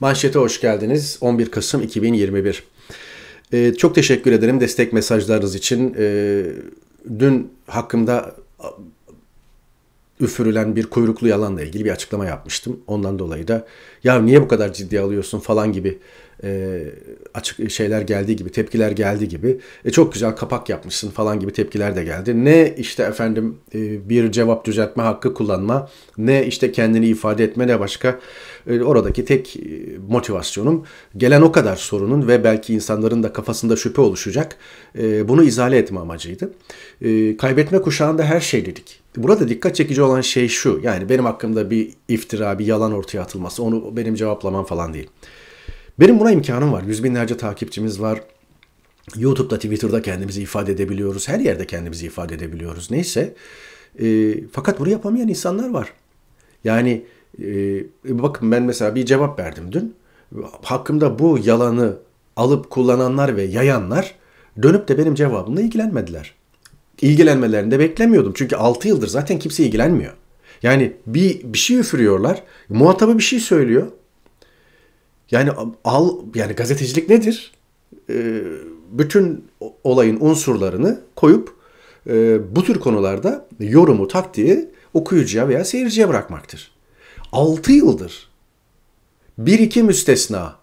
Manşete hoş geldiniz. 11 Kasım 2021. Ee, çok teşekkür ederim destek mesajlarınız için. Ee, dün hakkımda üfürülen bir kuyruklu yalanla ilgili bir açıklama yapmıştım. Ondan dolayı da ya niye bu kadar ciddi alıyorsun falan gibi e, açık şeyler geldiği gibi, tepkiler geldi gibi e, çok güzel kapak yapmışsın falan gibi tepkiler de geldi. Ne işte efendim e, bir cevap düzeltme hakkı kullanma, ne işte kendini ifade etme ne başka. E, oradaki tek e, motivasyonum gelen o kadar sorunun ve belki insanların da kafasında şüphe oluşacak e, bunu izale etme amacıydı. E, kaybetme kuşağında her şey dedik. Burada dikkat çekici olan şey şu. Yani benim hakkımda bir iftira, bir yalan ortaya atılması, onu benim cevaplamam falan değil. Benim buna imkanım var. Yüz binlerce takipçimiz var. YouTube'da, Twitter'da kendimizi ifade edebiliyoruz. Her yerde kendimizi ifade edebiliyoruz. Neyse. E, fakat bunu yapamayan insanlar var. Yani e, e, bakın ben mesela bir cevap verdim dün. Hakkımda bu yalanı alıp kullananlar ve yayanlar dönüp de benim cevabımla ilgilenmediler. İlgilenmelerini de beklemiyordum. Çünkü 6 yıldır zaten kimse ilgilenmiyor. Yani bir, bir şey üfürüyorlar. Muhatabı bir şey söylüyor. Yani al yani gazetecilik nedir? Ee, bütün olayın unsurlarını koyup e, bu tür konularda yorumu, taktiği okuyucuya veya seyirciye bırakmaktır. 6 yıldır bir iki müstesna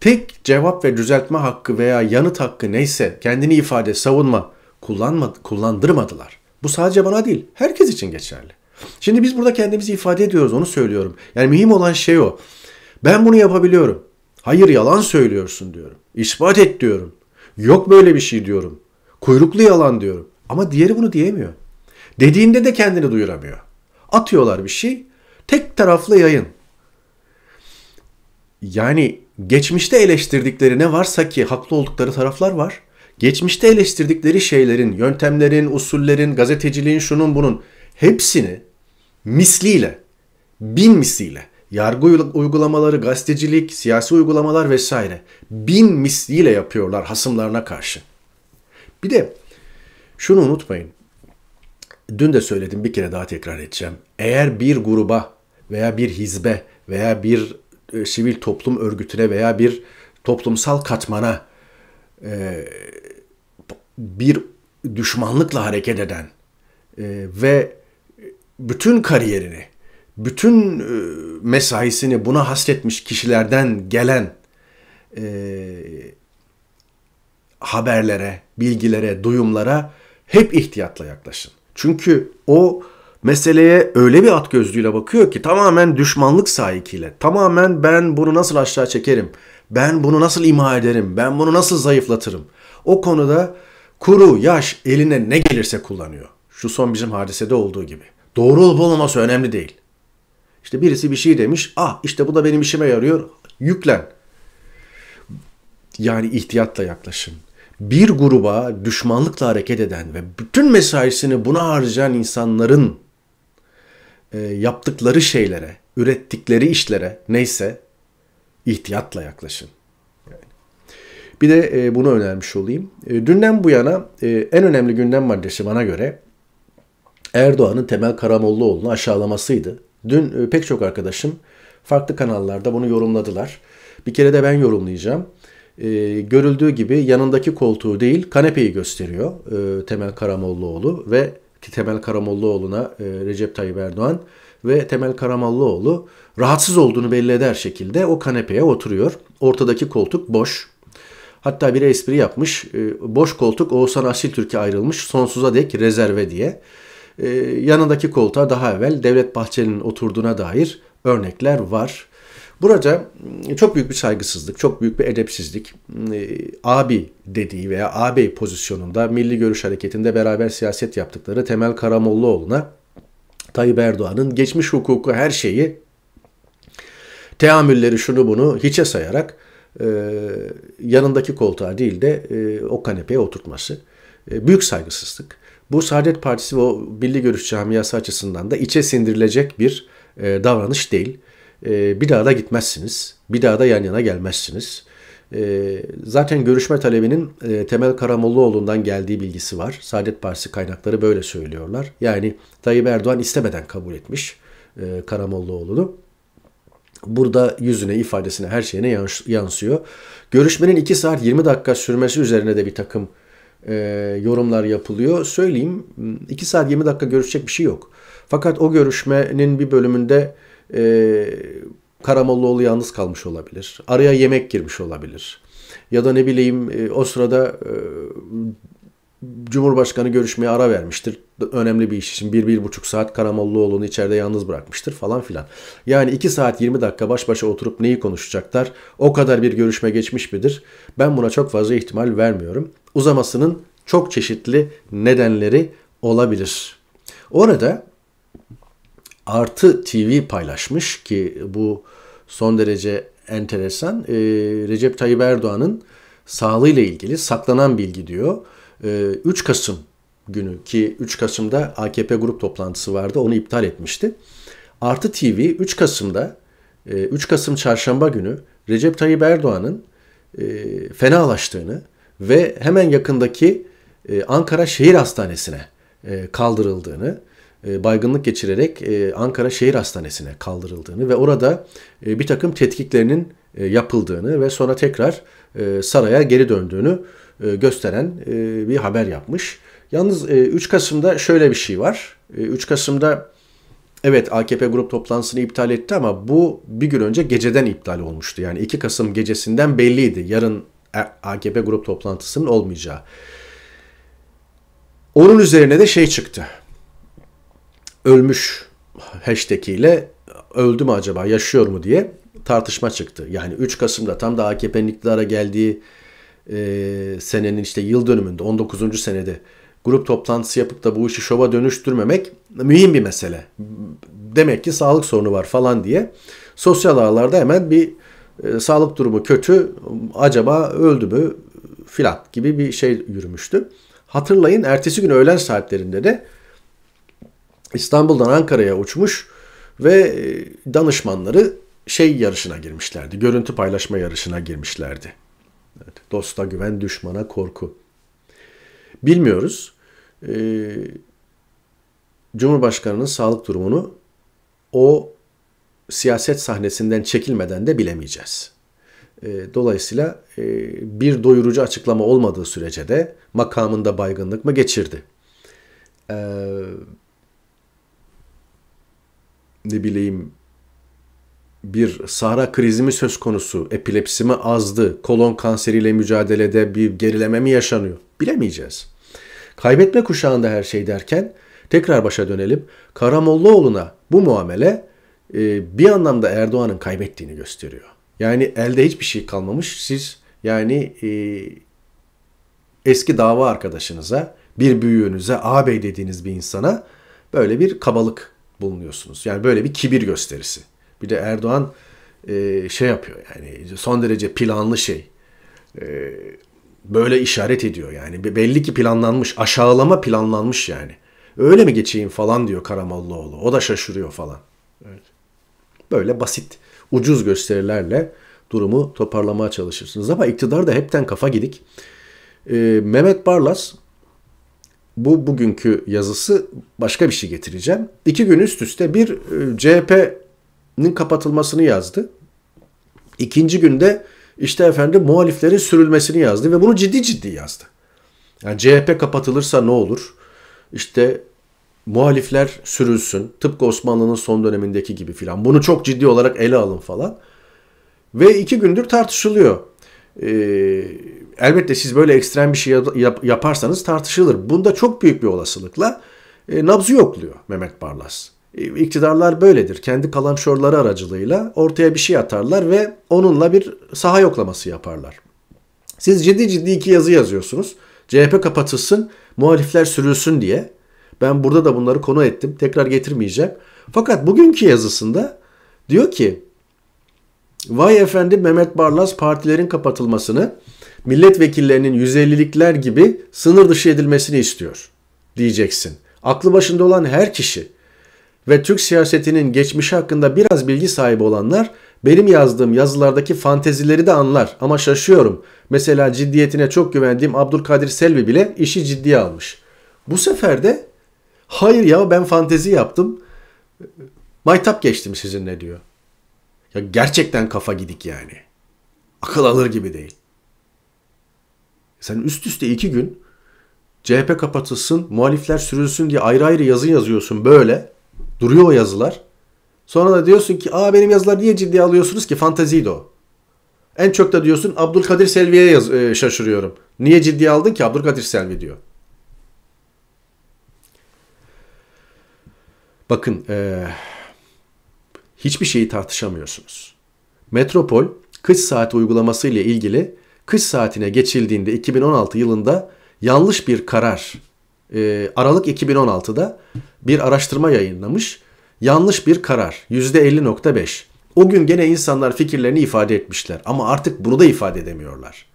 tek cevap ve düzeltme hakkı veya yanıt hakkı neyse kendini ifade, savunma kullanma, kullandırmadılar. Bu sadece bana değil, herkes için geçerli. Şimdi biz burada kendimizi ifade ediyoruz, onu söylüyorum. Yani mühim olan şey o. Ben bunu yapabiliyorum. Hayır yalan söylüyorsun diyorum. İspat et diyorum. Yok böyle bir şey diyorum. Kuyruklu yalan diyorum. Ama diğeri bunu diyemiyor. Dediğinde de kendini duyuramıyor. Atıyorlar bir şey. Tek taraflı yayın. Yani geçmişte eleştirdikleri ne varsa ki haklı oldukları taraflar var. Geçmişte eleştirdikleri şeylerin, yöntemlerin, usullerin, gazeteciliğin, şunun bunun hepsini misliyle, bin misliyle yargı uygulamaları, gazetecilik, siyasi uygulamalar vesaire bin misliyle yapıyorlar hasımlarına karşı. Bir de şunu unutmayın. Dün de söyledim bir kere daha tekrar edeceğim. Eğer bir gruba veya bir hizbe veya bir e, sivil toplum örgütüne veya bir toplumsal katmana e, bir düşmanlıkla hareket eden e, ve bütün kariyerini bütün e, mesaisini buna hasretmiş kişilerden gelen e, haberlere, bilgilere, duyumlara hep ihtiyatla yaklaşın. Çünkü o meseleye öyle bir at gözlüğüyle bakıyor ki tamamen düşmanlık sahikiyle, tamamen ben bunu nasıl aşağı çekerim, ben bunu nasıl imha ederim, ben bunu nasıl zayıflatırım. O konuda kuru, yaş eline ne gelirse kullanıyor. Şu son bizim hadisede olduğu gibi. Doğru olup olmaması önemli değil. İşte birisi bir şey demiş. Ah işte bu da benim işime yarıyor. Yüklen. Yani ihtiyatla yaklaşın. Bir gruba düşmanlıkla hareket eden ve bütün mesaisini buna harcayan insanların e, yaptıkları şeylere, ürettikleri işlere neyse ihtiyatla yaklaşın. Bir de e, bunu önermiş olayım. E, dünden bu yana e, en önemli gündem maddesi bana göre Erdoğan'ın Temel Karamollaoğlu'nu aşağılamasıydı. Dün e, pek çok arkadaşım farklı kanallarda bunu yorumladılar. Bir kere de ben yorumlayacağım. E, görüldüğü gibi yanındaki koltuğu değil kanepeyi gösteriyor e, Temel Karamollaoğlu ve Temel Karamollaoğlu'na e, Recep Tayyip Erdoğan ve Temel Karamollaoğlu rahatsız olduğunu belli eder şekilde o kanepeye oturuyor. Ortadaki koltuk boş. Hatta biri espri yapmış. E, boş koltuk Oğuzhan Asil Türkiye ayrılmış sonsuza dek rezerve diye e, yanındaki koltuğa daha evvel Devlet Bahçeli'nin oturduğuna dair örnekler var. Burada hmm, çok büyük bir saygısızlık, çok büyük bir edepsizlik, hmm, e, abi dediği veya ağabey pozisyonunda Milli Görüş Hareketi'nde beraber siyaset yaptıkları Temel Karamollaoğlu'na Tayyip Erdoğan'ın geçmiş hukuku her şeyi, teamülleri şunu bunu hiçe sayarak e, yanındaki koltuğa değil de e, o kanepeye oturtması. büyük saygısızlık. Bu Saadet Partisi ve o Milli Görüş camiası açısından da içe sindirilecek bir e, davranış değil. E, bir daha da gitmezsiniz. Bir daha da yan yana gelmezsiniz. E, zaten görüşme talebinin e, Temel Karamollaoğlu'ndan geldiği bilgisi var. Saadet Partisi kaynakları böyle söylüyorlar. Yani Tayyip Erdoğan istemeden kabul etmiş e, Karamollaoğlu'nu. Burada yüzüne, ifadesine, her şeyine yansıyor. Görüşmenin 2 saat 20 dakika sürmesi üzerine de bir takım e, yorumlar yapılıyor. Söyleyeyim 2 saat 20 dakika görüşecek bir şey yok. Fakat o görüşmenin bir bölümünde e, Karamollaoğlu yalnız kalmış olabilir. Araya yemek girmiş olabilir. Ya da ne bileyim e, o sırada e, Cumhurbaşkanı görüşmeye ara vermiştir. Önemli bir iş için bir, bir buçuk saat Karamollaoğlu'nu içeride yalnız bırakmıştır falan filan. Yani iki saat 20 dakika baş başa oturup neyi konuşacaklar? O kadar bir görüşme geçmiş midir? Ben buna çok fazla ihtimal vermiyorum. Uzamasının çok çeşitli nedenleri olabilir. Orada Artı TV paylaşmış ki bu son derece enteresan. Ee, Recep Tayyip Erdoğan'ın sağlığıyla ilgili saklanan bilgi diyor. 3 ee, Kasım günü ki 3 Kasım'da AKP grup toplantısı vardı onu iptal etmişti. Artı TV 3 Kasım'da 3 e, Kasım çarşamba günü Recep Tayyip Erdoğan'ın e, fenalaştığını ve hemen yakındaki e, Ankara Şehir Hastanesi'ne kaldırıldığını baygınlık geçirerek Ankara Şehir Hastanesi'ne kaldırıldığını ve orada bir takım tetkiklerinin yapıldığını ve sonra tekrar saraya geri döndüğünü e, gösteren e, bir haber yapmış. Yalnız 3 e, Kasım'da şöyle bir şey var. 3 Kasım'da evet AKP grup toplantısını iptal etti ama bu bir gün önce geceden iptal olmuştu. Yani 2 Kasım gecesinden belliydi yarın AKP grup toplantısının olmayacağı. Onun üzerine de şey çıktı. Ölmüş hashtag ile öldü mü acaba yaşıyor mu diye tartışma çıktı. Yani 3 Kasım'da tam da AKP'nin iktidara geldiği e, senenin işte yıl dönümünde 19. senede grup toplantısı yapıp da bu işi şova dönüştürmemek mühim bir mesele. Demek ki sağlık sorunu var falan diye sosyal ağlarda hemen bir e, sağlık durumu kötü acaba öldü mü filan gibi bir şey yürümüştü. Hatırlayın ertesi gün öğlen saatlerinde de İstanbul'dan Ankara'ya uçmuş ve e, danışmanları şey yarışına girmişlerdi. Görüntü paylaşma yarışına girmişlerdi. Evet, dosta güven, düşmana korku. Bilmiyoruz. Ee, Cumhurbaşkanı'nın sağlık durumunu o siyaset sahnesinden çekilmeden de bilemeyeceğiz. Ee, dolayısıyla e, bir doyurucu açıklama olmadığı sürece de makamında baygınlık mı geçirdi? Ee, ne bileyim bir sahra krizimi söz konusu, epilepsimi azdı, kolon kanseriyle mücadelede bir gerileme mi yaşanıyor? Bilemeyeceğiz. Kaybetme kuşağında her şey derken tekrar başa dönelim. Karamollaoğlu'na bu muamele e, bir anlamda Erdoğan'ın kaybettiğini gösteriyor. Yani elde hiçbir şey kalmamış. Siz yani e, eski dava arkadaşınıza, bir büyüğünüze, ağabey dediğiniz bir insana böyle bir kabalık bulunuyorsunuz. Yani böyle bir kibir gösterisi. Bir de Erdoğan e, şey yapıyor yani son derece planlı şey. E, böyle işaret ediyor yani. Belli ki planlanmış, aşağılama planlanmış yani. Öyle mi geçeyim falan diyor Karamollaoğlu. O da şaşırıyor falan. Böyle basit, ucuz gösterilerle durumu toparlamaya çalışırsınız. Ama iktidar da hepten kafa gidik. E, Mehmet Barlas bu bugünkü yazısı başka bir şey getireceğim. İki gün üst üste bir CHP kapatılmasını yazdı. İkinci günde işte efendim muhaliflerin sürülmesini yazdı ve bunu ciddi ciddi yazdı. Yani CHP kapatılırsa ne olur? İşte muhalifler sürülsün. Tıpkı Osmanlı'nın son dönemindeki gibi filan. Bunu çok ciddi olarak ele alın falan. Ve iki gündür tartışılıyor. Ee, elbette siz böyle ekstrem bir şey yap- yaparsanız tartışılır. Bunda çok büyük bir olasılıkla e, nabzı yokluyor Mehmet Barlas. E, iktidarlar böyledir. Kendi kalamşorları aracılığıyla ortaya bir şey atarlar ve onunla bir saha yoklaması yaparlar. Siz ciddi ciddi iki yazı yazıyorsunuz. CHP kapatılsın, muhalifler sürülsün diye. Ben burada da bunları konu ettim. Tekrar getirmeyeceğim. Fakat bugünkü yazısında diyor ki Vay efendim Mehmet Barlas partilerin kapatılmasını milletvekillerinin 150'likler gibi sınır dışı edilmesini istiyor diyeceksin. Aklı başında olan her kişi ve Türk siyasetinin geçmişi hakkında biraz bilgi sahibi olanlar benim yazdığım yazılardaki fantezileri de anlar ama şaşıyorum. Mesela ciddiyetine çok güvendiğim Abdülkadir Selvi bile işi ciddiye almış. Bu sefer de hayır ya ben fantezi yaptım. Maytap geçtim sizinle diyor. Ya gerçekten kafa gidik yani. Akıl alır gibi değil. Sen üst üste iki gün CHP kapatılsın, muhalifler sürülsün diye ayrı ayrı yazı yazıyorsun böyle. Duruyor o yazılar. Sonra da diyorsun ki aa benim yazılar niye ciddiye alıyorsunuz ki? Fanteziydi o. En çok da diyorsun Abdülkadir Selvi'ye yaz- e, şaşırıyorum. Niye ciddiye aldın ki Abdülkadir Selvi diyor. Bakın e, hiçbir şeyi tartışamıyorsunuz. Metropol kış saati uygulaması ile ilgili kış saatine geçildiğinde 2016 yılında yanlış bir karar e, Aralık 2016'da bir araştırma yayınlamış. Yanlış bir karar %50.5. O gün gene insanlar fikirlerini ifade etmişler ama artık bunu da ifade edemiyorlar.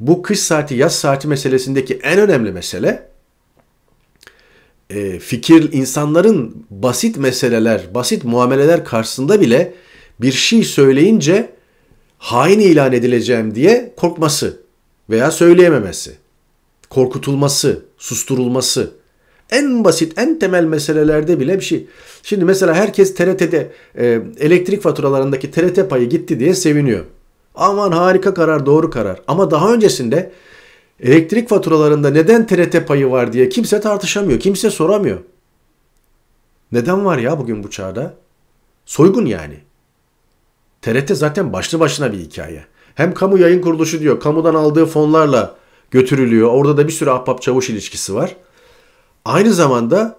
Bu kış saati yaz saati meselesindeki en önemli mesele e, fikir insanların basit meseleler, basit muameleler karşısında bile bir şey söyleyince hain ilan edileceğim diye korkması veya söyleyememesi korkutulması, susturulması en basit, en temel meselelerde bile bir şey. Şimdi mesela herkes TRT'de e, elektrik faturalarındaki TRT payı gitti diye seviniyor. Aman harika karar, doğru karar. Ama daha öncesinde elektrik faturalarında neden TRT payı var diye kimse tartışamıyor, kimse soramıyor. Neden var ya bugün bu çağda? Soygun yani. TRT zaten başlı başına bir hikaye. Hem kamu yayın kuruluşu diyor, kamudan aldığı fonlarla götürülüyor. Orada da bir sürü ahbap çavuş ilişkisi var. Aynı zamanda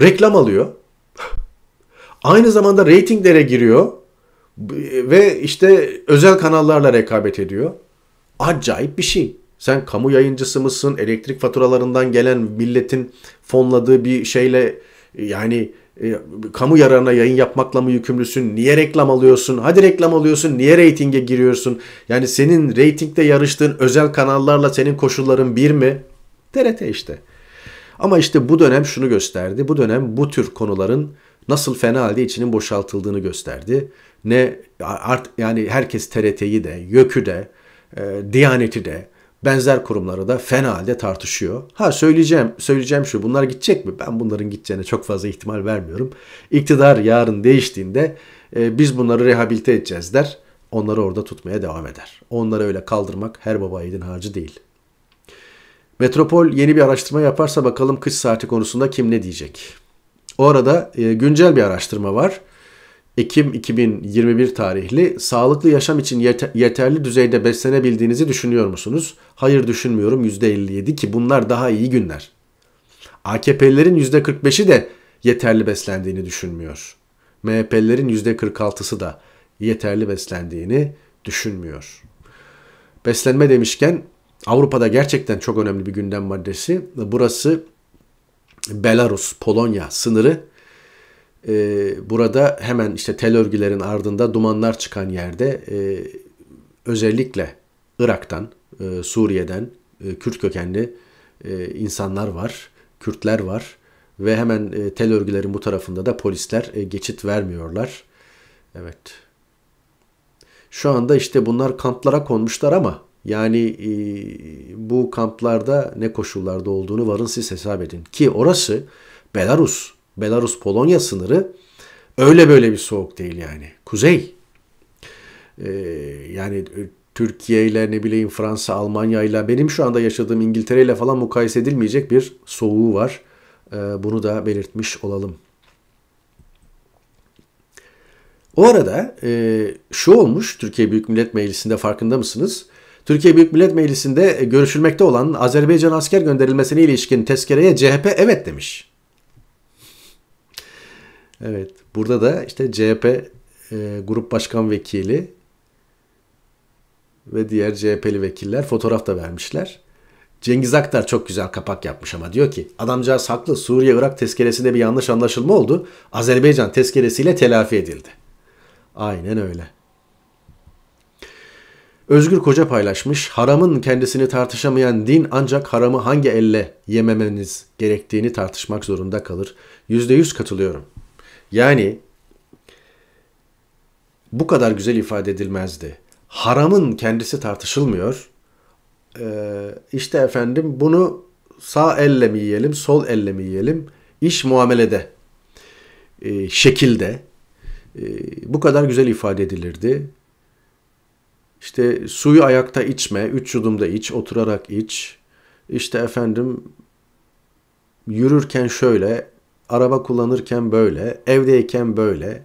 reklam alıyor. Aynı zamanda reytinglere giriyor ve işte özel kanallarla rekabet ediyor. Acayip bir şey. Sen kamu yayıncısı mısın? Elektrik faturalarından gelen milletin fonladığı bir şeyle yani e, kamu yararına yayın yapmakla mı yükümlüsün? Niye reklam alıyorsun? Hadi reklam alıyorsun. Niye reytinge giriyorsun? Yani senin reytingde yarıştığın özel kanallarla senin koşulların bir mi? TRT işte. Ama işte bu dönem şunu gösterdi. Bu dönem bu tür konuların nasıl fena halde içinin boşaltıldığını gösterdi. Ne art yani herkes TRT'yi de, YÖK'ü de, e, Diyanet'i de, benzer kurumları da fena halde tartışıyor. Ha söyleyeceğim, söyleyeceğim şu bunlar gidecek mi? Ben bunların gideceğine çok fazla ihtimal vermiyorum. İktidar yarın değiştiğinde e, biz bunları rehabilite edeceğiz der. Onları orada tutmaya devam eder. Onları öyle kaldırmak her baba yiğidin harcı değil. Metropol yeni bir araştırma yaparsa bakalım kış saati konusunda kim ne diyecek. O arada e, güncel bir araştırma var. Ekim 2021 tarihli sağlıklı yaşam için yeter, yeterli düzeyde beslenebildiğinizi düşünüyor musunuz? Hayır düşünmüyorum %57 ki bunlar daha iyi günler. AKP'lilerin %45'i de yeterli beslendiğini düşünmüyor. MHP'lilerin %46'sı da yeterli beslendiğini düşünmüyor. Beslenme demişken Avrupa'da gerçekten çok önemli bir gündem maddesi. Burası Belarus, Polonya sınırı e, burada hemen işte tel örgülerin ardında dumanlar çıkan yerde e, özellikle Irak'tan, e, Suriye'den e, Kürt kökenli e, insanlar var, Kürtler var ve hemen e, tel örgülerin bu tarafında da polisler e, geçit vermiyorlar. Evet. Şu anda işte bunlar kamplara konmuşlar ama yani e, bu kamplarda ne koşullarda olduğunu varın siz hesap edin. Ki orası Belarus Belarus-Polonya sınırı öyle böyle bir soğuk değil yani. Kuzey. Ee, yani e, Türkiye ile ne bileyim Fransa, Almanya ile benim şu anda yaşadığım İngiltere ile falan mukayese edilmeyecek bir soğuğu var. Ee, bunu da belirtmiş olalım. O arada e, şu olmuş Türkiye Büyük Millet Meclisi'nde farkında mısınız? Türkiye Büyük Millet Meclisi'nde e, görüşülmekte olan Azerbaycan asker gönderilmesine ilişkin tezkereye CHP evet demiş. Evet. Burada da işte CHP e, Grup Başkan Vekili ve diğer CHP'li vekiller fotoğraf da vermişler. Cengiz Aktar çok güzel kapak yapmış ama diyor ki adamcağız haklı Suriye-Irak tezkeresinde bir yanlış anlaşılma oldu. Azerbaycan tezkeresiyle telafi edildi. Aynen öyle. Özgür Koca paylaşmış. Haramın kendisini tartışamayan din ancak haramı hangi elle yememeniz gerektiğini tartışmak zorunda kalır. %100 katılıyorum. Yani bu kadar güzel ifade edilmezdi. Haramın kendisi tartışılmıyor. Ee, işte efendim bunu sağ elle mi yiyelim, sol elle mi yiyelim? İş muamelede, e, şekilde e, bu kadar güzel ifade edilirdi. İşte suyu ayakta içme, üç yudumda iç, oturarak iç. İşte efendim yürürken şöyle, araba kullanırken böyle, evdeyken böyle,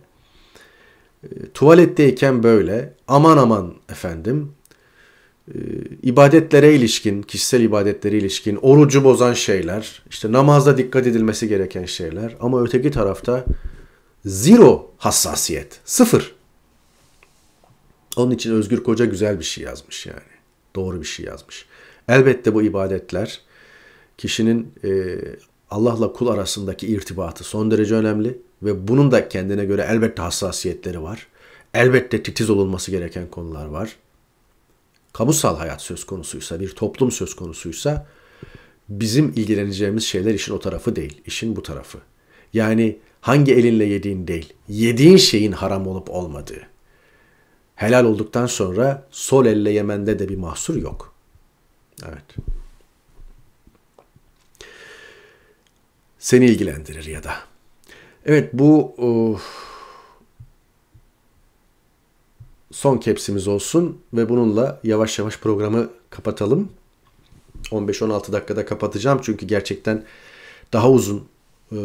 e, tuvaletteyken böyle, aman aman efendim, e, ibadetlere ilişkin, kişisel ibadetlere ilişkin, orucu bozan şeyler, işte namazda dikkat edilmesi gereken şeyler ama öteki tarafta zero hassasiyet, sıfır. Onun için Özgür Koca güzel bir şey yazmış yani. Doğru bir şey yazmış. Elbette bu ibadetler kişinin e, Allah'la kul arasındaki irtibatı son derece önemli ve bunun da kendine göre elbette hassasiyetleri var. Elbette titiz olunması gereken konular var. Kamusal hayat söz konusuysa, bir toplum söz konusuysa bizim ilgileneceğimiz şeyler işin o tarafı değil, işin bu tarafı. Yani hangi elinle yediğin değil, yediğin şeyin haram olup olmadığı. Helal olduktan sonra sol elle yemende de bir mahsur yok. Evet. seni ilgilendirir ya da. Evet bu uh, son kepsimiz olsun ve bununla yavaş yavaş programı kapatalım. 15-16 dakikada kapatacağım çünkü gerçekten daha uzun e,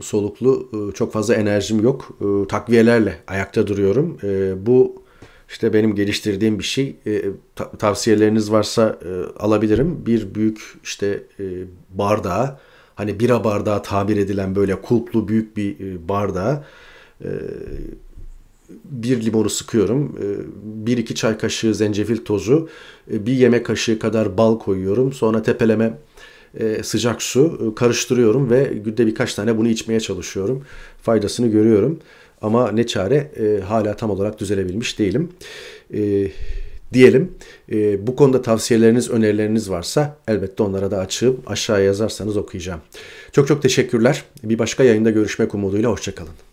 soluklu e, çok fazla enerjim yok. E, takviyelerle ayakta duruyorum. E, bu işte benim geliştirdiğim bir şey. E, ta- tavsiyeleriniz varsa e, alabilirim. Bir büyük işte e, bardağa hani bira bardağı tabir edilen böyle kulplu büyük bir e, bardağa e, bir limonu sıkıyorum. E, bir iki çay kaşığı zencefil tozu, bir yemek kaşığı kadar bal koyuyorum. Sonra tepeleme sıcak su karıştırıyorum ve günde birkaç tane bunu içmeye çalışıyorum. Faydasını görüyorum. Ama ne çare hala tam olarak düzelebilmiş değilim diyelim. E, bu konuda tavsiyeleriniz, önerileriniz varsa elbette onlara da açıp aşağıya yazarsanız okuyacağım. Çok çok teşekkürler. Bir başka yayında görüşmek umuduyla hoşçakalın.